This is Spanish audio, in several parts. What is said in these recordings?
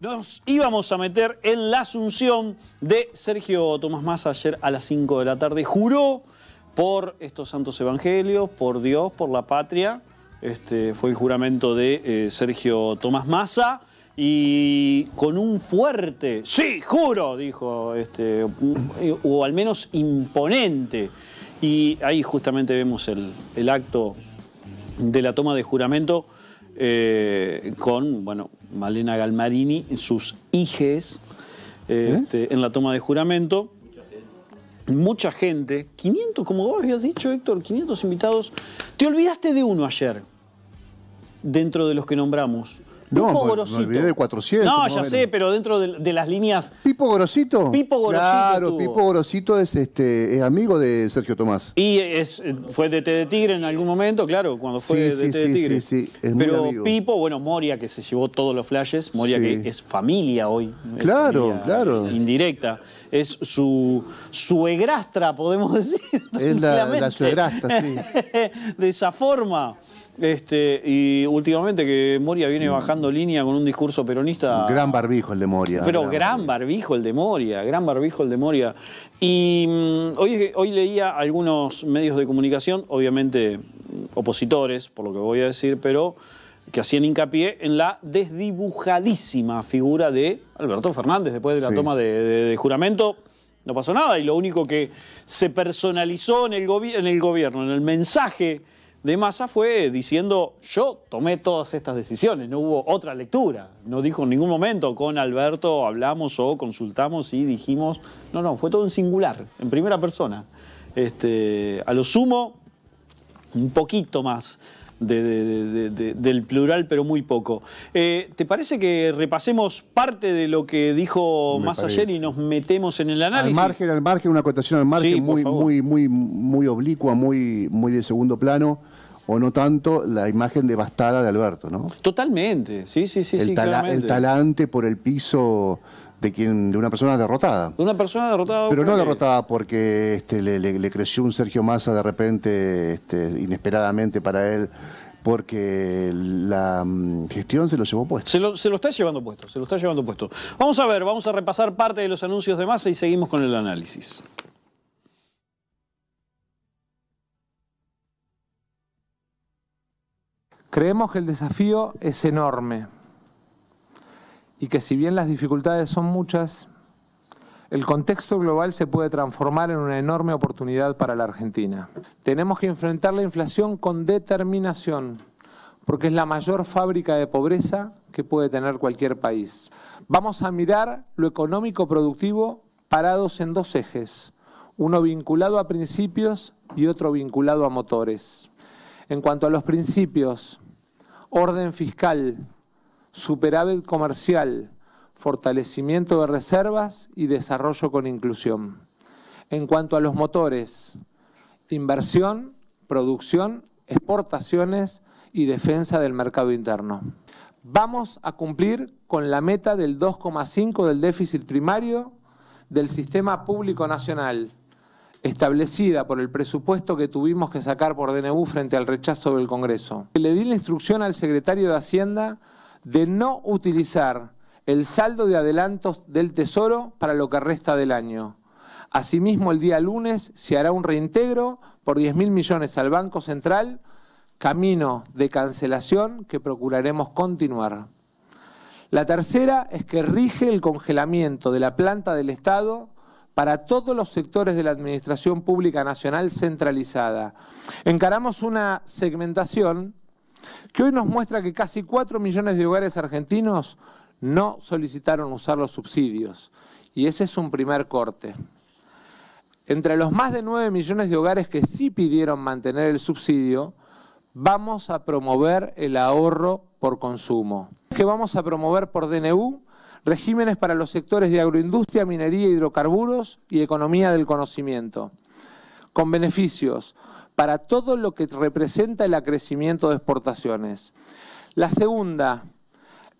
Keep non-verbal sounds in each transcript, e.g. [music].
Nos íbamos a meter en la asunción de Sergio Tomás Massa ayer a las 5 de la tarde. Juró por estos santos evangelios, por Dios, por la patria. Este, fue el juramento de eh, Sergio Tomás Massa y con un fuerte, sí, juro, dijo, este, o al menos imponente. Y ahí justamente vemos el acto de la toma de juramento eh, con, bueno, Malena Galmarini, sus hijes, este, ¿Eh? en la toma de juramento. Mucha gente, 500, como vos habías dicho, Héctor, 500 invitados. Te olvidaste de uno ayer, dentro de los que nombramos. Pipo Gorosito. 400. No, ya sé, pero dentro de, las líneas. ¿Pipo Gorosito? Pipo Gorosito. Claro, Pipo Gorosito es, este, es amigo de Sergio Tomás. Y es, fue de T de Tigre en algún momento, claro, cuando fue de, T de sí, Sí, sí, es Pero muy amigo. Pipo, bueno, Moria, que se llevó todos los flashes, Moria que es familia hoy. Claro, claro. Indirecta. Es su suegrastra, podemos [laughs] decir. Es la suegrastra, sí. [laughs] de esa forma. Este, y últimamente que Moria viene mm. bajando línea con un discurso peronista. Gran barbijo el de Moria. Pero gran, barbijo el de Moria, gran barbijo el de Moria. Y mm, hoy, hoy leía algunos medios de comunicación, obviamente mm, opositores, por lo que voy a decir, pero que hacían hincapié en la desdibujadísima figura de Alberto Fernández después de la toma de, juramento no pasó nada y lo único que se personalizó en el, en el gobierno, en el mensaje de Massa fue diciendo, yo tomé todas estas decisiones, no hubo otra lectura, no dijo en ningún momento, con Alberto hablamos o consultamos y dijimos, no, no, fue todo en singular, en primera persona. Este, a lo sumo, un poquito más de, del plural, pero muy poco. Eh, ¿Te parece que repasemos parte de lo que dijo más ayer y nos metemos en el análisis? Al margen, al margen, una acotación al margen muy, muy, muy, muy oblicua, muy, muy de segundo plano o no tanto la imagen devastada de Alberto, ¿no? Totalmente, sí, sí, sí. el talante por el piso de quien de una persona derrotada. una persona derrotada. Pero no derrotada porque este, le, creció un Sergio Massa de repente, este, inesperadamente para él, porque la mm, gestión se lo llevó puesto. Se lo, se lo está llevando puesto, se lo está llevando puesto. Vamos a ver, vamos a repasar parte de los anuncios de Massa y seguimos con el análisis. Creemos que el desafío es enorme y que si bien las dificultades son muchas, el contexto global se puede transformar en una enorme oportunidad para la Argentina. Tenemos que enfrentar la inflación con determinación, porque es la mayor fábrica de pobreza que puede tener cualquier país. Vamos a mirar lo económico productivo parados en dos ejes, uno vinculado a principios y otro vinculado a motores. En cuanto a los principios, orden fiscal, superávit comercial, fortalecimiento de reservas y desarrollo con inclusión. En cuanto a los motores, inversión, producción, exportaciones y defensa del mercado interno. Vamos a cumplir con la meta del 2,5 del déficit primario del sistema público nacional, establecida por el presupuesto que tuvimos que sacar por DNU frente al rechazo del Congreso. Le di la instrucción al secretario de Hacienda de no utilizar el saldo de adelantos del Tesoro para lo que resta del año. Asimismo, el día lunes se hará un reintegro por 10 mil millones al Banco Central, camino de cancelación que procuraremos continuar. La tercera es que rige el congelamiento de la planta del Estado para todos los sectores de la Administración Pública Nacional centralizada. Encaramos una segmentación que hoy nos muestra que casi 4 millones de hogares argentinos no solicitaron usar los subsidios. Y ese es un primer corte. Entre los más de 9 millones de hogares que sí pidieron mantener el subsidio, vamos a promover el ahorro por consumo. Que vamos a promover por DNU regímenes para los sectores de agroindustria, minería, hidrocarburos y economía del conocimiento, con beneficios para todo lo que representa el acrecimiento de exportaciones. La segunda,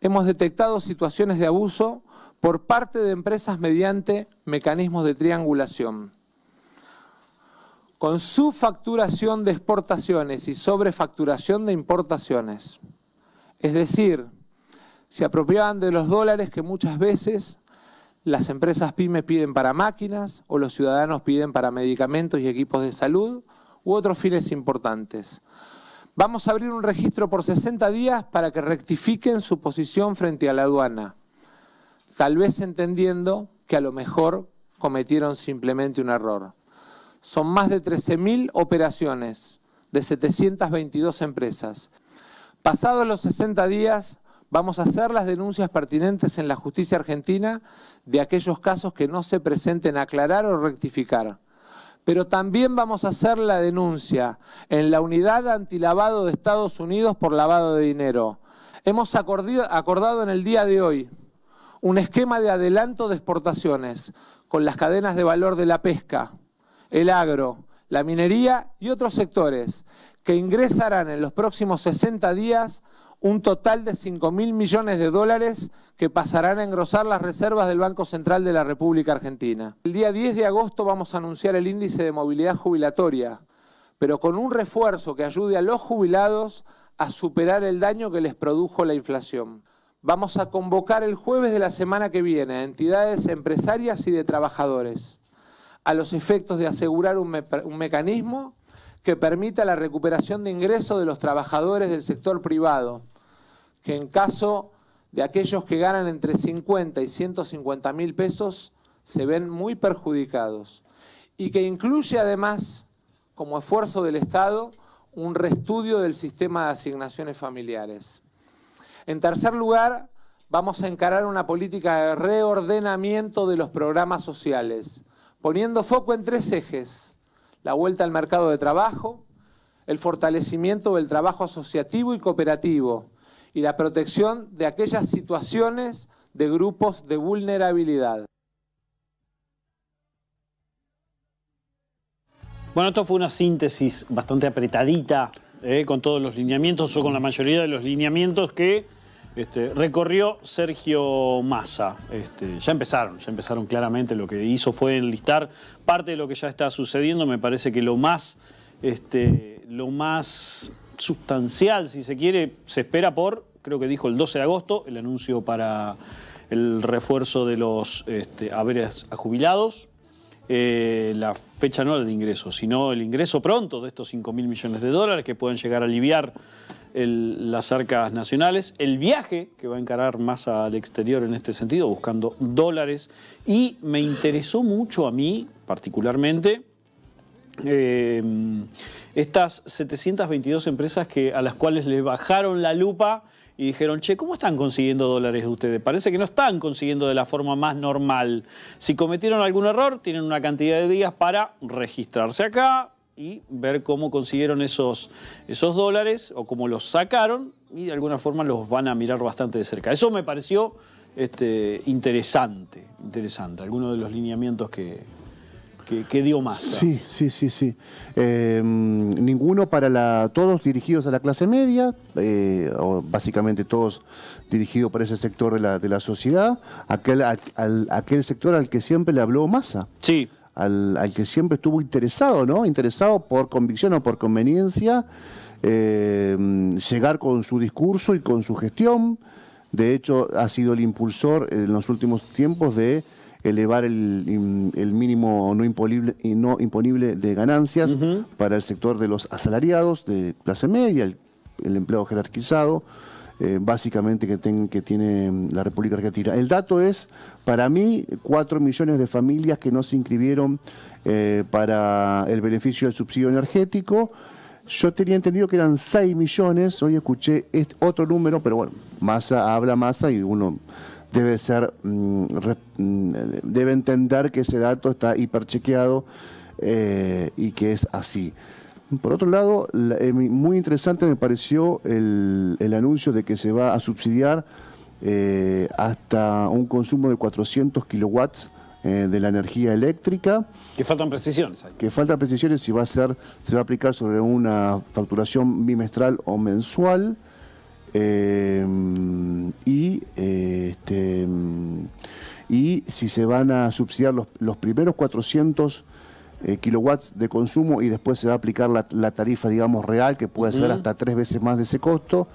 hemos detectado situaciones de abuso por parte de empresas mediante mecanismos de triangulación. Con su facturación de exportaciones y sobrefacturación de importaciones. Es decir, se apropiaban de los dólares que muchas veces las empresas pymes piden para máquinas o los ciudadanos piden para medicamentos y equipos de salud u otros fines importantes. Vamos a abrir un registro por 60 días para que rectifiquen su posición frente a la aduana, tal vez entendiendo que a lo mejor cometieron simplemente un error. Son más de 13.000 operaciones de 722 empresas. Pasados los 60 días, vamos a hacer las denuncias pertinentes en la justicia argentina de aquellos casos que no se presenten aclarar o rectificar pero también vamos a hacer la denuncia en la unidad antilavado de Estados Unidos por lavado de dinero. Hemos acordado en el día de hoy un esquema de adelanto de exportaciones con las cadenas de valor de la pesca, el agro, la minería y otros sectores que ingresarán en los próximos 60 días un total de cinco mil millones de dólares que pasarán a engrosar las reservas del Banco Central de la República Argentina. El día 10 de agosto vamos a anunciar el índice de movilidad jubilatoria, pero con un refuerzo que ayude a los jubilados a superar el daño que les produjo la inflación. Vamos a convocar el jueves de la semana que viene a entidades empresarias y de trabajadores a los efectos de asegurar un, un mecanismo que permita la recuperación de ingresos de los trabajadores del sector privado, que en caso de aquellos que ganan entre 50 y 150 mil pesos se ven muy perjudicados y que incluye además, como esfuerzo del Estado, un reestudio del sistema de asignaciones familiares. En tercer lugar, vamos a encarar una política de reordenamiento de los programas sociales, poniendo foco en tres ejes la vuelta al mercado de trabajo, el fortalecimiento del trabajo asociativo y cooperativo y la protección de aquellas situaciones de grupos de vulnerabilidad. Bueno, esto fue una síntesis bastante apretadita, eh, con todos los lineamientos o con la mayoría de los lineamientos que este, recorrió Sergio Massa. Este, ya empezaron, ya empezaron claramente. Lo que hizo fue enlistar parte de lo que ya está sucediendo. Me parece que lo más, este, lo más sustancial, si se quiere, se espera por, creo que dijo el 12 de agosto, el anuncio para el refuerzo de los haberes a jubilados. Eh, la fecha no la de ingreso, sino el ingreso pronto de estos 5 mil millones de dólares que pueden llegar a aliviar las arcas nacionales, el viaje que va a encarar más al exterior en este sentido, buscando dólares. Y me interesó mucho a mí, particularmente, eh, estas 722 empresas que, a las cuales les bajaron la lupa y dijeron, che, ¿cómo están consiguiendo dólares ustedes? Parece que no están consiguiendo de la forma más normal. Si cometieron algún error, tienen una cantidad de días para registrarse acá, y ver cómo consiguieron esos, esos dólares o cómo los sacaron y de alguna forma los van a mirar bastante de cerca. Eso me pareció este, interesante, interesante, alguno de los lineamientos que, que, dio Massa. Sí, sí, sí, sí. Eh, ninguno para la, todos dirigidos a la clase media, eh, o básicamente todos dirigidos para ese sector de la, sociedad, aquel, aquel sector al que siempre le habló Massa. Sí al, que siempre estuvo interesado, ¿no? Interesado por convicción o por conveniencia, eh, llegar con su discurso y con su gestión. De hecho, ha sido el impulsor en los últimos tiempos de elevar el, el mínimo no, y no imponible de ganancias para el sector de los asalariados de clase media, el empleo jerarquizado. Eh, básicamente que, que tiene mm, la República Argentina. El dato es, para mí, 4 millones de familias que no se inscribieron eh, para el beneficio del subsidio energético. Yo tenía entendido que eran 6 millones, hoy escuché otro número, pero bueno, masa habla masa y uno debe ser mm, mm, debe entender que ese dato está hiperchequeado eh, y que es así. Por otro lado, eh, muy interesante me pareció el, anuncio de que se va a subsidiar eh, hasta un consumo de 400 kilowatts eh, de la energía eléctrica. Que faltan precisiones. Que faltan precisiones si va a ser, se va a aplicar sobre una facturación bimestral o mensual. Este, y si se van a subsidiar los, los primeros 400 eh, kilowatts de consumo y después se va a aplicar la, tarifa, digamos, real, que puede ser hasta tres veces más de ese costo.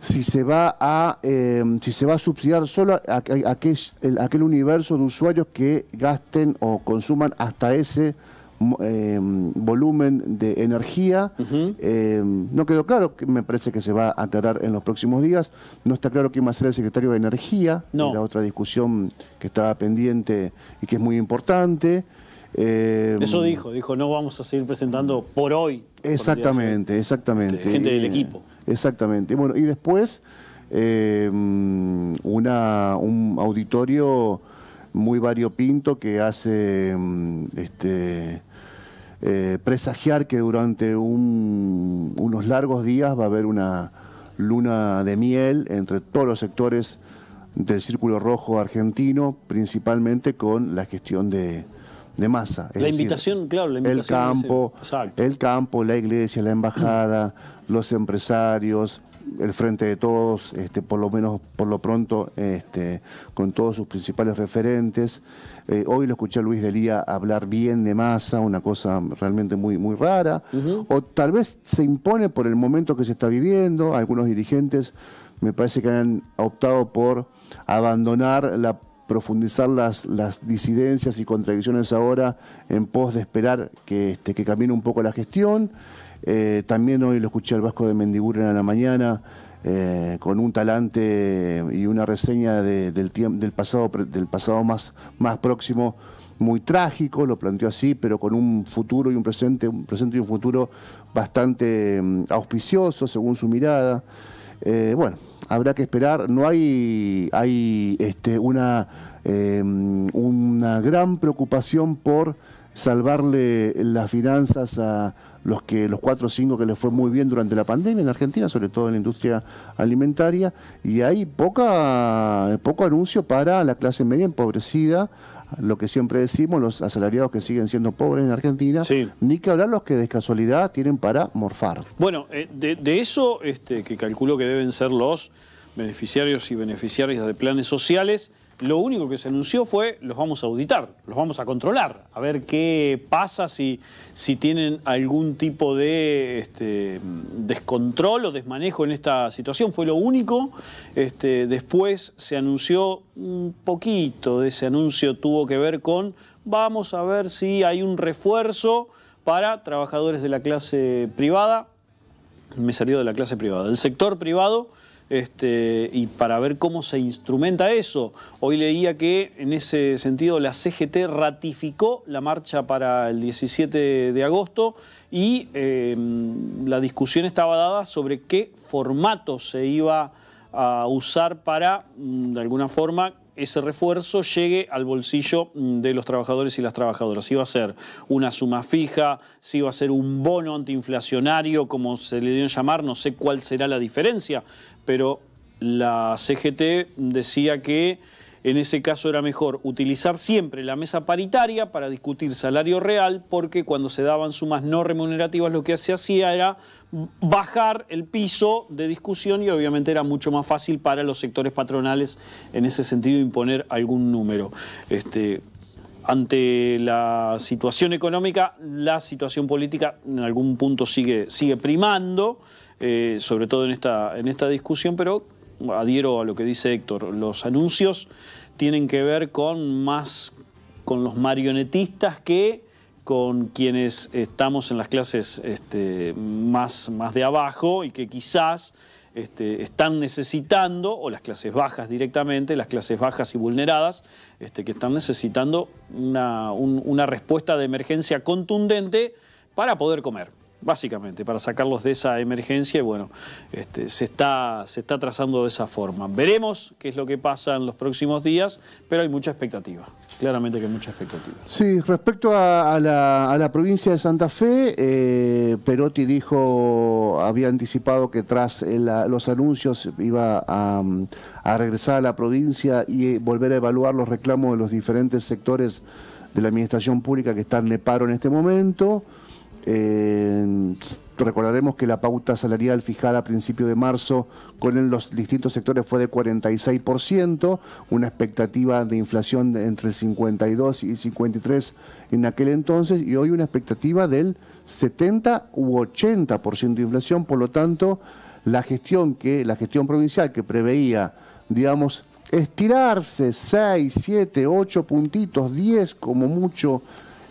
Si se va a, em, si se va a subsidiar solo a, aquel, aquel, universo de usuarios que gasten o consuman hasta ese mm, em, volumen de energía. Em, no quedó claro, me parece que se va a aclarar en los próximos días. No está claro quién va a ser el secretario de Energía, no. la otra discusión que estaba pendiente y que es muy importante. Eh, Eso dijo, dijo, no vamos a seguir presentando por hoy. Exactamente, exactamente. Gente del eh, equipo. Exactamente. Bueno, y después eh, una, un auditorio muy variopinto que hace mm, este, presagiar que durante unos largos días va a haber una luna de miel entre todos los sectores del Círculo Rojo argentino, principalmente con la gestión de, de masa. la invitación, claro, la invitación. El campo, el... campo, la iglesia, la embajada, los empresarios, el frente de todos, este, por lo menos por lo pronto, este, con todos sus principales referentes. Eh, hoy lo escuché a Luis Delía hablar bien de masa, una cosa realmente muy, muy rara. O tal vez se impone por el momento que se está viviendo. Algunos dirigentes me parece que han optado por abandonar la profundizar las, las disidencias y contradicciones ahora en pos de esperar que, este, que camine un poco la gestión. Eh, también hoy lo escuché al Vasco de Mendiguren en la mañana eh, con un talante y una reseña de, del, del, pasado, del pasado más, más próximo muy trágico, lo planteó así, pero con un futuro y un presente, un presente y un futuro bastante mm, auspicioso según su mirada. Eh, bueno, habrá que esperar. No hay, hay este, una, em, una gran preocupación por salvarle las finanzas a los que los cuatro o cinco que les fue muy bien durante la pandemia en Argentina, sobre todo en la industria alimentaria, y hay poca, poco anuncio para la clase media empobrecida lo que siempre decimos, los asalariados que siguen siendo pobres en Argentina, ni que hablar los que de casualidad tienen para morfar. Bueno, eh, de, de eso este, que calculo que deben ser los beneficiarios y beneficiarias de planes sociales, lo único que se anunció fue los vamos a auditar, los vamos a controlar, a ver qué pasa si, tienen algún tipo de este, descontrol o desmanejo en esta situación. Fue lo único. Este, después se anunció un poquito de ese anuncio tuvo que ver con vamos a ver si hay un refuerzo para trabajadores de la clase privada. Me salió de la clase privada, del sector privado este, y para ver cómo se instrumenta eso. Hoy leía que en ese sentido la CGT ratificó la marcha para el 17 de agosto y em, la discusión estaba dada sobre qué formato se iba a usar para, mm, de alguna forma, ese refuerzo llegue al bolsillo mm, de los trabajadores y las trabajadoras. Si va a ser una suma fija, si va a ser un bono antiinflacionario, como se le dio a llamar, no sé cuál será la diferencia, pero la CGT decía que en ese caso era mejor utilizar siempre la mesa paritaria para discutir salario real, porque cuando se daban sumas no remunerativas lo que se hacía era bajar el piso de discusión y obviamente era mucho más fácil para los sectores patronales en ese sentido imponer algún número. Este, ante la situación económica, la situación política en algún punto sigue, sigue primando, eh, sobre todo en esta, en esta discusión, pero adhiero a lo que dice Héctor, los anuncios tienen que ver con más con los marionetistas que con quienes estamos en las clases este, más, más de abajo y que quizás este, están necesitando, o las clases bajas directamente, las clases bajas y vulneradas, este, que están necesitando una respuesta de emergencia contundente para poder comer básicamente, para sacarlos de esa emergencia y bueno, este, se, está, se está trazando de esa forma. Veremos qué es lo que pasa en los próximos días, pero hay mucha expectativa, claramente que hay mucha expectativa. Sí, respecto a, la, a la, provincia de Santa Fe, eh, Perotti dijo, había anticipado que tras eh, los anuncios iba a, a regresar a la provincia y eh, volver a evaluar los reclamos de los diferentes sectores de la administración pública que están de paro en este momento recordaremos que la pauta salarial fijada a principio de marzo con los distintos sectores fue de 46%, una expectativa de inflación entre el 52 y 53 en aquel entonces y hoy una expectativa del 70 u 80% de inflación, por lo tanto, la gestión que la gestión provincial que preveía, digamos, estirarse 6, 7, 8 puntitos, 10 como mucho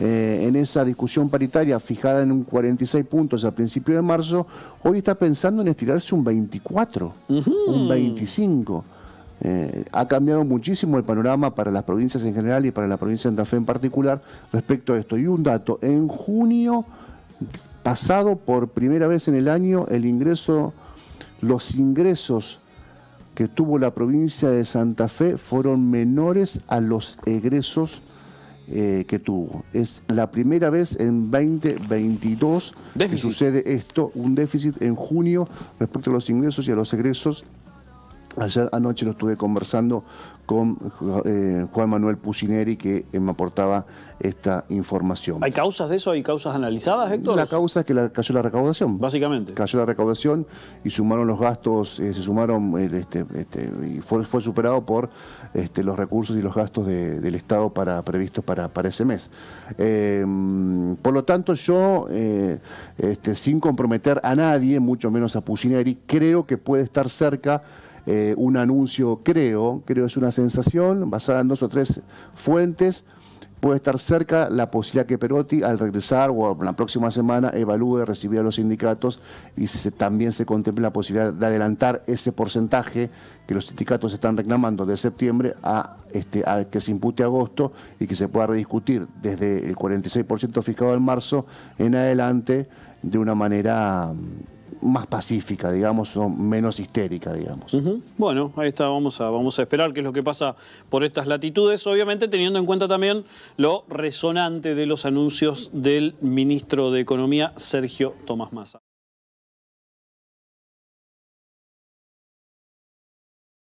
eh, en esa discusión paritaria fijada en un 46 puntos a principio de marzo, hoy está pensando en estirarse un 24, un 25. Eh, ha cambiado muchísimo el panorama para las provincias en general y para la provincia de Santa Fe en particular respecto a esto. Y un dato, en junio pasado por primera vez en el año el ingreso, los ingresos que tuvo la provincia de Santa Fe fueron menores a los egresos eh, que tuvo. Es la primera vez en 2022 que sucede esto, un déficit en junio respecto a los ingresos y a los egresos Ayer anoche lo estuve conversando con eh, Juan Manuel Pucineri que eh, me aportaba esta información. ¿Hay causas de eso? ¿Hay causas analizadas, Héctor? La causa es que cayó la recaudación. Básicamente. Cayó la recaudación y sumaron los gastos, eh, se sumaron, este, este, y fue, superado por este, los recursos y los gastos del Estado previstos para, para ese mes. Em, por lo tanto, yo, sin comprometer a nadie, mucho menos a Pusineri, creo que puede estar cerca eh, un anuncio, creo, creo es una sensación basada en dos o tres fuentes, puede estar cerca la posibilidad que Perotti al regresar o la próxima semana evalúe recibir a los sindicatos y también se contemple la posibilidad de adelantar ese porcentaje que los sindicatos están reclamando de septiembre a, este, a que se impute agosto y que se pueda rediscutir desde el 46% fijado en marzo en adelante de una manera mm, más pacífica, digamos, o menos histérica, digamos. Bueno, ahí está, vamos a, vamos a esperar qué es lo que pasa por estas latitudes, obviamente teniendo en cuenta también lo resonante de los anuncios del ministro de Economía, Sergio Tomás Massa.